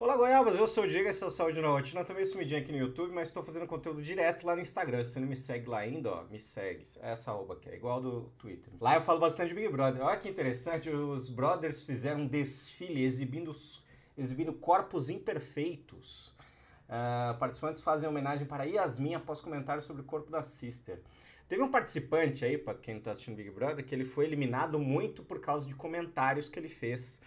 Olá, Goiabas! Eu sou o Diego, esse é o Saúde na Rotina. Também sumidinho aqui no YouTube, mas estou fazendo conteúdo direto lá no Instagram. Se você não me segue lá ainda, ó, me segue. É essa arroba aqui, é igual do Twitter. Lá eu falo bastante de Big Brother. Olha que interessante, os brothers fizeram um desfile exibindo, exibindo corpos imperfeitos. Uh, participantes fazem homenagem para Yasmin após comentários sobre o corpo da Sister. Teve um participante aí, para quem não está assistindo Big Brother, que ele foi eliminado muito por causa de comentários que ele fez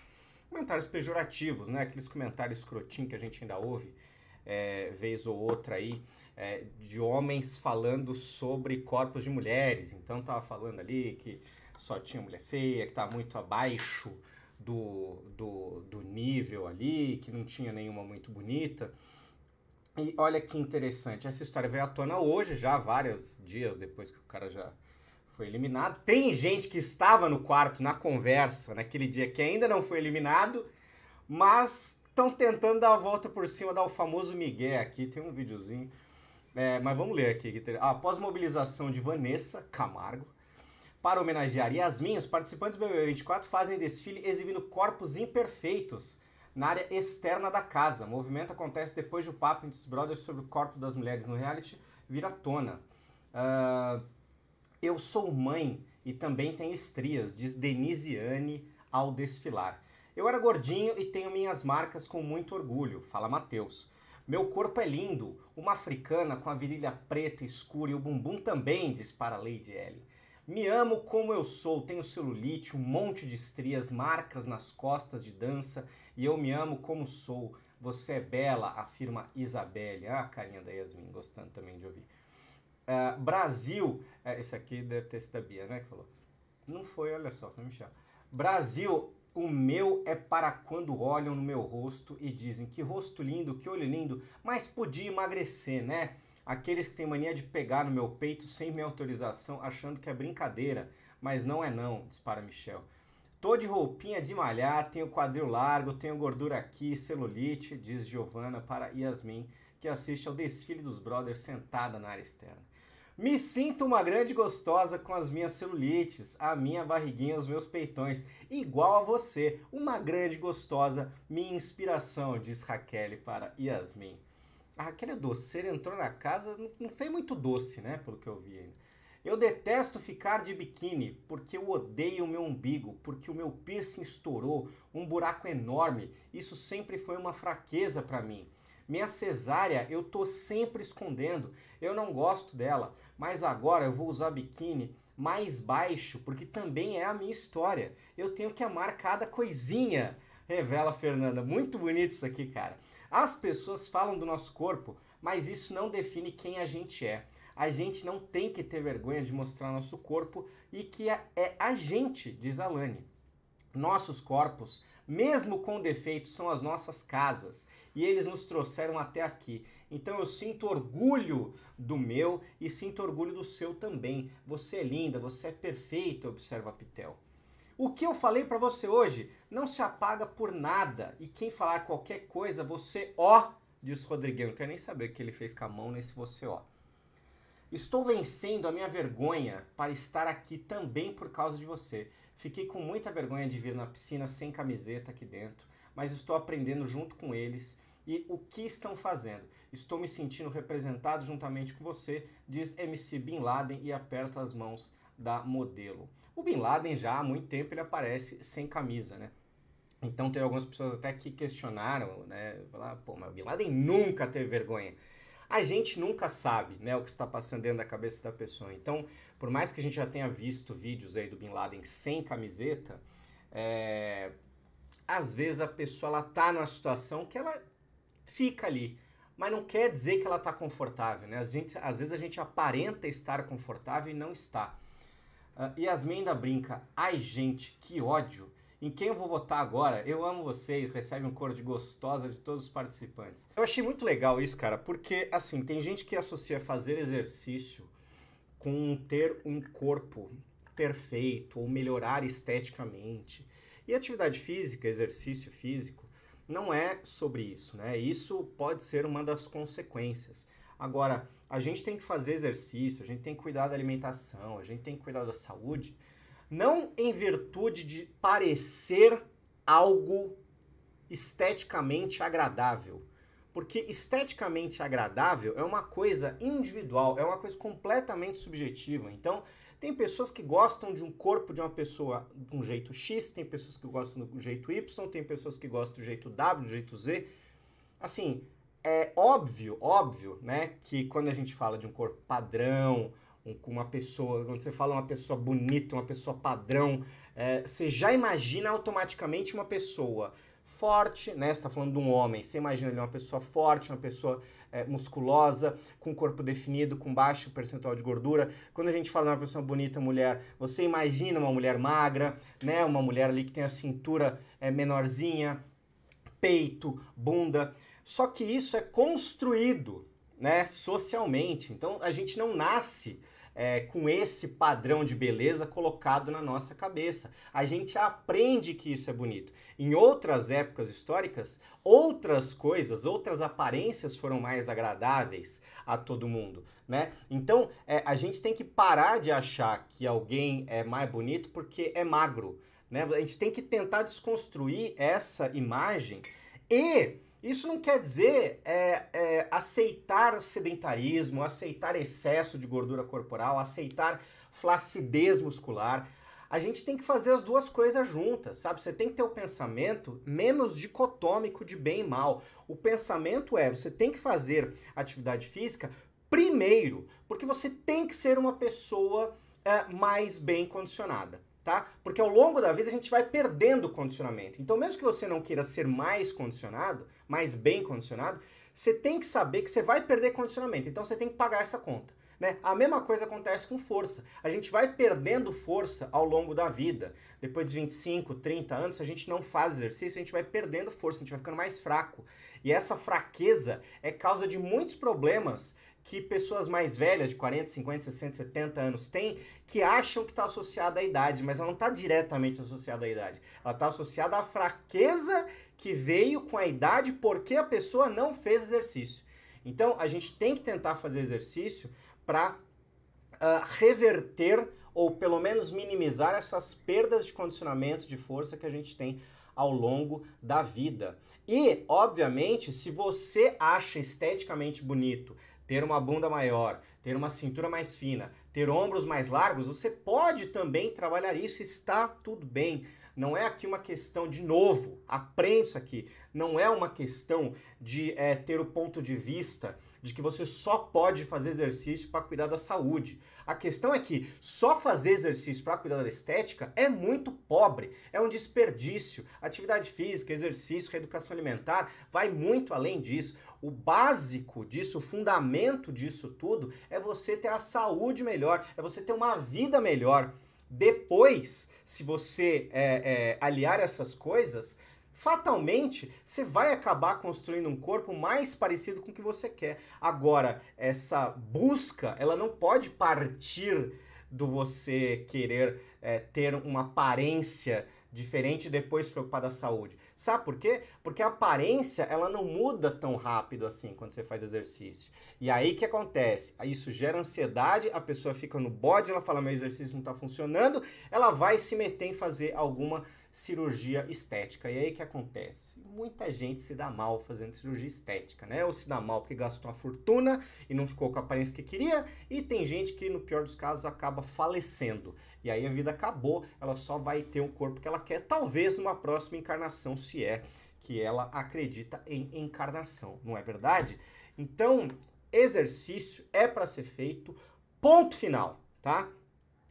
comentários pejorativos, né? Aqueles comentários escrotinhos que a gente ainda ouve. É, vez ou outra aí é, de homens falando sobre corpos de mulheres. Então tava falando ali que só tinha mulher feia, que tá muito abaixo do, do, do nível ali, que não tinha nenhuma muito bonita. E olha que interessante, essa história veio à tona hoje, já vários dias depois que o cara já foi eliminado. Tem gente que estava no quarto na conversa naquele dia que ainda não foi eliminado, mas estão tentando dar a volta por cima, dar o famoso migué aqui. Tem um videozinho. É, mas vamos ler aqui. Ah, após mobilização de Vanessa Camargo, para homenagear Yasmin, os participantes do BBB 24 fazem desfile exibindo corpos imperfeitos na área externa da casa. O movimento acontece depois do papo entre os brothers sobre o corpo das mulheres no reality vira tona. Uh, eu sou mãe e também tenho estrias, diz Denisiane ao desfilar. Eu era gordinho e tenho minhas marcas com muito orgulho, fala Matheus. Meu corpo é lindo, uma africana com a virilha preta escura e o bumbum também, dispara Lady L. Me amo como eu sou, tenho celulite, um monte de estrias, marcas nas costas de dança e eu me amo como sou. Você é bela, afirma Isabelle. Ah, carinha da Yasmin, gostando também de ouvir. Uh, Brasil, é, esse aqui deve ter sido a Bia, né, que falou. Não foi, olha só, foi Michel. Brasil, o meu é para quando olham no meu rosto e dizem que rosto lindo, que olho lindo, mas podia emagrecer, né? Aqueles que têm mania de pegar no meu peito sem minha autorização, achando que é brincadeira, mas não é não, dispara Michel. Tô de roupinha de malhar, tenho quadril largo, tenho gordura aqui, celulite, diz Giovana para Yasmin, que assiste ao desfile dos brothers sentada na área externa. Me sinto uma grande gostosa com as minhas celulites, a minha barriguinha, os meus peitões, igual a você, uma grande gostosa, minha inspiração, diz Raquel para Yasmin. A Raquel é doce. Ele entrou na casa, não fez muito doce, né, pelo que eu vi ainda. Eu detesto ficar de biquíni, porque eu odeio o meu umbigo, porque o meu piercing estourou, um buraco enorme. Isso sempre foi uma fraqueza para mim. Minha cesárea eu tô sempre escondendo. Eu não gosto dela, mas agora eu vou usar biquíni mais baixo, porque também é a minha história. Eu tenho que amar cada coisinha. Revela Fernanda, muito bonito isso aqui, cara. As pessoas falam do nosso corpo, mas isso não define quem a gente é. A gente não tem que ter vergonha de mostrar nosso corpo e que é, é a gente, diz Alane. Nossos corpos, mesmo com defeitos, são as nossas casas e eles nos trouxeram até aqui. Então eu sinto orgulho do meu e sinto orgulho do seu também. Você é linda, você é perfeita, observa Pitel. O que eu falei para você hoje não se apaga por nada. E quem falar qualquer coisa, você ó, diz Rodriguinho. Não quero nem saber o que ele fez com a mão nesse você ó. Estou vencendo a minha vergonha para estar aqui também por causa de você. Fiquei com muita vergonha de vir na piscina sem camiseta aqui dentro mas estou aprendendo junto com eles e o que estão fazendo. Estou me sentindo representado juntamente com você, diz MC Bin Laden e aperta as mãos da modelo. O Bin Laden já há muito tempo ele aparece sem camisa, né? Então tem algumas pessoas até que questionaram, né? Falar, ah, pô, mas o Bin Laden nunca teve vergonha. A gente nunca sabe, né, o que está passando dentro da cabeça da pessoa. Então, por mais que a gente já tenha visto vídeos aí do Bin Laden sem camiseta, é, às vezes a pessoa ela tá numa situação que ela fica ali, mas não quer dizer que ela tá confortável, né? A gente, às vezes a gente aparenta estar confortável e não está. Uh, e Yasmin ainda brinca, ai gente, que ódio. Em quem eu vou votar agora? Eu amo vocês, recebe um coro de gostosa de todos os participantes. Eu achei muito legal isso, cara, porque assim, tem gente que associa fazer exercício com ter um corpo perfeito ou melhorar esteticamente. E atividade física, exercício físico, não é sobre isso, né? Isso pode ser uma das consequências. Agora, a gente tem que fazer exercício, a gente tem que cuidar da alimentação, a gente tem que cuidar da saúde, não em virtude de parecer algo esteticamente agradável. Porque esteticamente agradável é uma coisa individual, é uma coisa completamente subjetiva. Então, tem pessoas que gostam de um corpo de uma pessoa de um jeito X, tem pessoas que gostam do jeito Y, tem pessoas que gostam do jeito W, do jeito Z. Assim, é óbvio, óbvio, né, que quando a gente fala de um corpo padrão, um, uma pessoa, quando você fala uma pessoa bonita, uma pessoa padrão, é, você já imagina automaticamente uma pessoa forte, né? Você tá falando de um homem, você imagina ali uma pessoa forte, uma pessoa é, musculosa, com corpo definido, com baixo percentual de gordura. Quando a gente fala de uma pessoa bonita, mulher, você imagina uma mulher magra, né? Uma mulher ali que tem a cintura é, menorzinha, peito, bunda. Só que isso é construído, né? Socialmente. Então a gente não nasce é, com esse padrão de beleza colocado na nossa cabeça. A gente aprende que isso é bonito. Em outras épocas históricas, outras coisas, outras aparências foram mais agradáveis a todo mundo, né? Então, é, a gente tem que parar de achar que alguém é mais bonito porque é magro, né? A gente tem que tentar desconstruir essa imagem e isso não quer dizer é, é, aceitar sedentarismo, aceitar excesso de gordura corporal, aceitar flacidez muscular. A gente tem que fazer as duas coisas juntas, sabe? Você tem que ter o um pensamento menos dicotômico de bem e mal. O pensamento é: você tem que fazer atividade física primeiro, porque você tem que ser uma pessoa é, mais bem condicionada tá? Porque ao longo da vida a gente vai perdendo condicionamento. Então, mesmo que você não queira ser mais condicionado, mais bem condicionado, você tem que saber que você vai perder condicionamento. Então, você tem que pagar essa conta. Né? A mesma coisa acontece com força. A gente vai perdendo força ao longo da vida. Depois dos 25, 30 anos, se a gente não faz exercício, a gente vai perdendo força, a gente vai ficando mais fraco. E essa fraqueza é causa de muitos problemas que pessoas mais velhas, de 40, 50, 60, 70 anos, têm, que acham que está associada à idade, mas ela não está diretamente associada à idade. Ela está associada à fraqueza que veio com a idade porque a pessoa não fez exercício. Então, a gente tem que tentar fazer exercício, para uh, ah, reverter ou pelo menos minimizar essas perdas de condicionamento de força que a gente tem ao longo da vida. E, obviamente, se você acha esteticamente bonito ter uma bunda maior, ter uma cintura mais fina, ter ombros mais largos, você pode também trabalhar isso, está tudo bem. Não é aqui uma questão, de novo, aprende isso aqui. Não é uma questão de é, ter o ponto de vista de que você só pode fazer exercício para cuidar da saúde. A questão é que só fazer exercício para cuidar da estética é muito pobre, é um desperdício. Atividade física, exercício, reeducação alimentar vai muito além disso. O básico disso, o fundamento disso tudo é você ter a saúde melhor, é você ter uma vida melhor. Depois, se você é, é, aliar essas coisas, fatalmente você vai acabar construindo um corpo mais parecido com o que você quer. Agora, essa busca, ela não pode partir do você querer é, ter uma aparência diferente depois se preocupar da saúde. Sabe por quê? Porque a aparência ela não muda tão rápido assim quando você faz exercício. E aí que acontece? Isso gera ansiedade, a pessoa fica no bode, ela fala meu exercício não está funcionando, ela vai se meter em fazer alguma cirurgia estética. E aí que acontece? Muita gente se dá mal fazendo cirurgia estética, né? Ou se dá mal porque gastou uma fortuna e não ficou com a aparência que queria, e tem gente que, no pior dos casos, acaba falecendo. E aí a vida acabou, ela só vai ter um corpo que ela quer, talvez numa próxima encarnação, se é que ela acredita em encarnação, não é verdade? Então, exercício é para ser feito, ponto final, tá?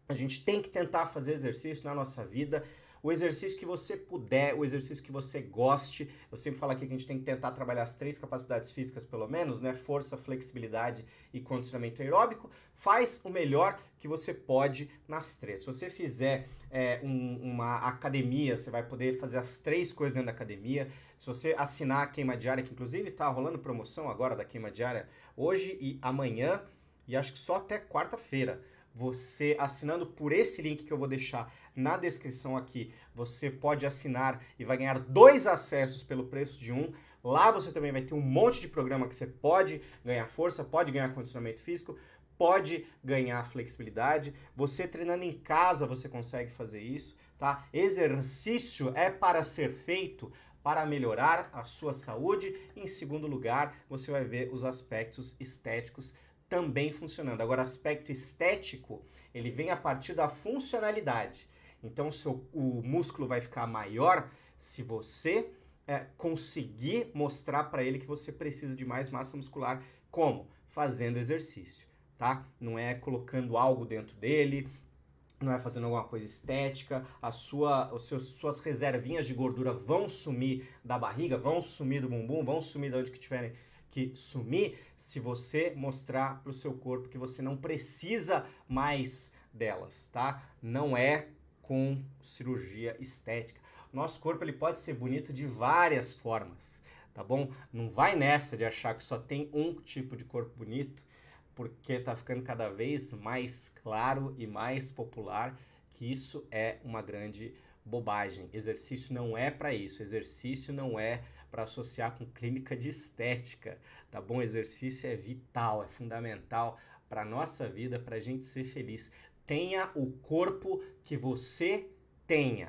A gente tem que tentar fazer exercício na nossa vida o exercício que você puder, o exercício que você goste. Eu sempre falo aqui que a gente tem que tentar trabalhar as três capacidades físicas, pelo menos, né? Força, flexibilidade e condicionamento aeróbico. Faz o melhor que você pode nas três. Se você fizer é, um, uma academia, você vai poder fazer as três coisas dentro da academia. Se você assinar a queima diária, que inclusive tá rolando promoção agora da queima diária hoje e amanhã, e acho que só até quarta-feira você assinando por esse link que eu vou deixar na descrição aqui, você pode assinar e vai ganhar dois acessos pelo preço de um. Lá você também vai ter um monte de programa que você pode ganhar força, pode ganhar condicionamento físico, pode ganhar flexibilidade. Você treinando em casa, você consegue fazer isso, tá? Exercício é para ser feito para melhorar a sua saúde. Em segundo lugar, você vai ver os aspectos estéticos também funcionando. Agora, aspecto estético, ele vem a partir da funcionalidade. Então, seu, o músculo vai ficar maior se você é, conseguir mostrar para ele que você precisa de mais massa muscular. Como? Fazendo exercício, tá? Não é colocando algo dentro dele, não é fazendo alguma coisa estética, a sua, os seus, suas reservinhas de gordura vão sumir da barriga, vão sumir do bumbum, vão sumir de onde que tiverem que sumir se você mostrar para o seu corpo que você não precisa mais delas, tá? Não é com cirurgia estética. Nosso corpo ele pode ser bonito de várias formas, tá bom? Não vai nessa de achar que só tem um tipo de corpo bonito, porque tá ficando cada vez mais claro e mais popular que isso é uma grande bobagem. Exercício não é para isso. Exercício não é para associar com clínica de estética, tá bom? Exercício é vital, é fundamental para nossa vida, para a gente ser feliz. Tenha o corpo que você tenha.